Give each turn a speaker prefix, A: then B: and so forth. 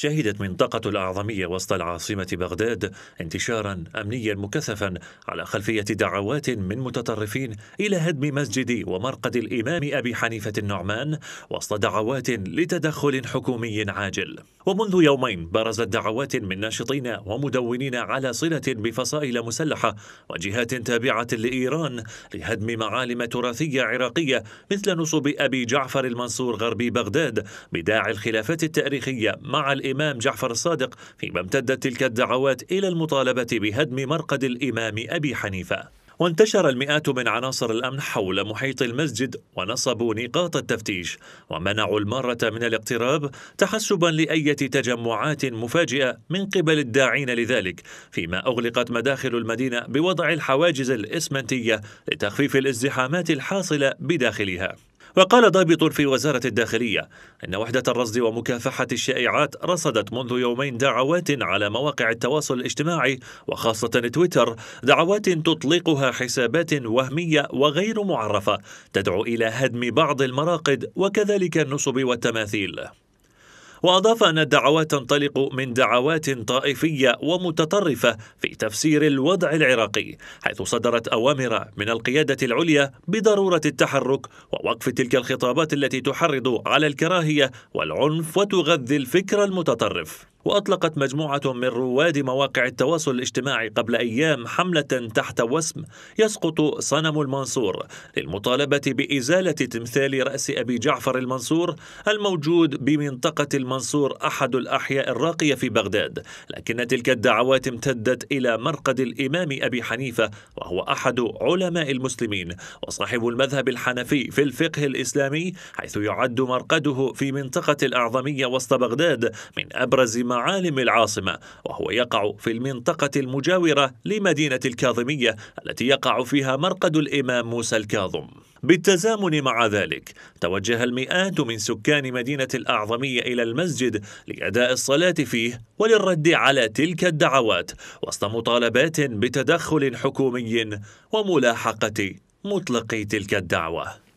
A: شهدت منطقة الأعظمية وسط العاصمة بغداد انتشارا أمنيا مكثفا على خلفية دعوات من متطرفين إلى هدم مسجد ومرقد الإمام أبي حنيفة النعمان وسط دعوات لتدخل حكومي عاجل ومنذ يومين برزت دعوات من ناشطين ومدونين على صلة بفصائل مسلحة وجهات تابعة لإيران لهدم معالم تراثية عراقية مثل نصب أبي جعفر المنصور غربي بغداد بداعي الخلافات التاريخية مع الإمام جعفر الصادق فيما امتدت تلك الدعوات إلى المطالبة بهدم مرقد الإمام أبي حنيفة وانتشر المئات من عناصر الأمن حول محيط المسجد ونصبوا نقاط التفتيش ومنعوا المارة من الاقتراب تحسبا لأية تجمعات مفاجئة من قبل الداعين لذلك فيما أغلقت مداخل المدينة بوضع الحواجز الإسمنتية لتخفيف الازدحامات الحاصلة بداخلها وقال ضابط في وزارة الداخلية أن وحدة الرصد ومكافحة الشائعات رصدت منذ يومين دعوات على مواقع التواصل الاجتماعي وخاصة تويتر دعوات تطلقها حسابات وهمية وغير معرفة تدعو إلى هدم بعض المراقد وكذلك النصب والتماثيل وأضاف أن الدعوات تنطلق من دعوات طائفية ومتطرفة في تفسير الوضع العراقي حيث صدرت أوامر من القيادة العليا بضرورة التحرك ووقف تلك الخطابات التي تحرض على الكراهية والعنف وتغذي الفكر المتطرف وأطلقت مجموعة من رواد مواقع التواصل الاجتماعي قبل أيام حملة تحت وسم يسقط صنم المنصور للمطالبة بإزالة تمثال رأس أبي جعفر المنصور الموجود بمنطقة المنصور أحد الأحياء الراقية في بغداد لكن تلك الدعوات امتدت إلى مرقد الإمام أبي حنيفة وهو أحد علماء المسلمين وصاحب المذهب الحنفي في الفقه الإسلامي حيث يعد مرقده في منطقة الأعظمية وسط بغداد من أبرز ما معالم العاصمة وهو يقع في المنطقة المجاورة لمدينة الكاظمية التي يقع فيها مرقد الإمام موسى الكاظم بالتزامن مع ذلك توجه المئات من سكان مدينة الأعظمية إلى المسجد لأداء الصلاة فيه وللرد على تلك الدعوات وسط مطالبات بتدخل حكومي وملاحقة مطلقي تلك الدعوة